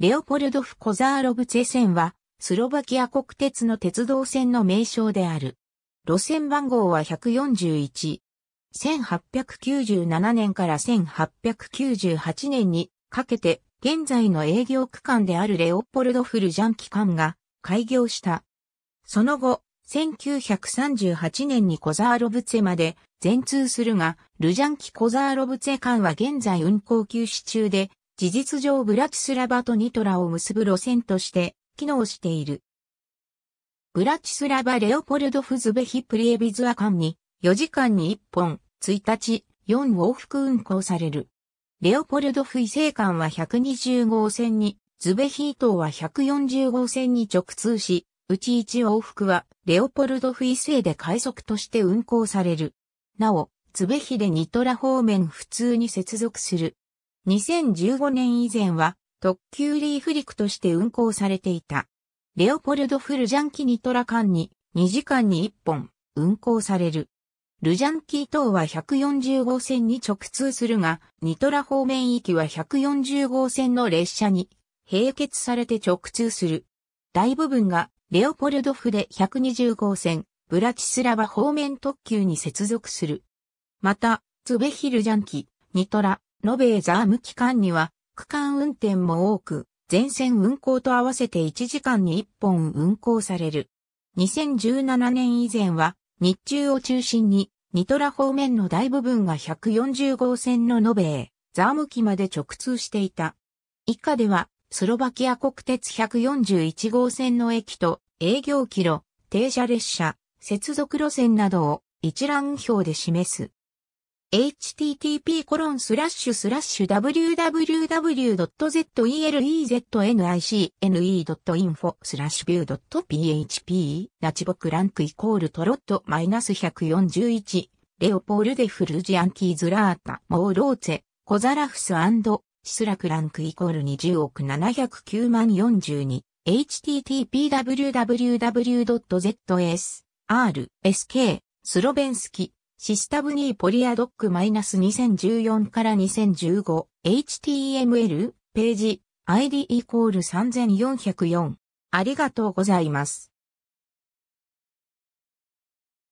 レオポルドフ・コザーロブツェ線は、スロバキア国鉄の鉄道線の名称である。路線番号は141。1897年から1898年にかけて、現在の営業区間であるレオポルドフルジャン機関が開業した。その後、1938年にコザーロブツェまで全通するが、ルジャンキコザーロブツェ間は現在運行休止中で、事実上ブラチスラバとニトラを結ぶ路線として機能している。ブラチスラバレオポルドフズベヒプリエビズア間に4時間に1本、1日4往復運行される。レオポルドフ異性間は120号線に、ズベヒー島は140号線に直通し、うち1往復はレオポルドフ異性で快速として運行される。なお、ズベヒでニトラ方面普通に接続する2015年以前は特急リーフ陸として運行されていた。レオポルドフ・ルジャンキニトラ間に2時間に1本運行される。ルジャンキー等は140号線に直通するが、ニトラ方面域は140号線の列車に並結されて直通する。大部分がレオポルドフで120号線、ブラチスラバ方面特急に接続する。また、ツベヒルジャンキ、ニトラ、延べザーム期間には、区間運転も多く、全線運行と合わせて1時間に1本運行される。2017年以前は、日中を中心に、ニトラ方面の大部分が140号線の延べザーム機まで直通していた。以下では、スロバキア国鉄141号線の駅と営業キロ、停車列車、接続路線などを一覧表で示す。http://www.zeleznic.info e スラッシュビュー .php ナチボクランクイコールトロットマイナス141レオポールデフルジアンキーズラータモーローツェコザラフスシスラクランクイコール20億709万42 http://www.zsrsk スロベンスキシスタブニーポリアドック -2014 から2015 HTML ページ ID イコール3404ありがとうございます。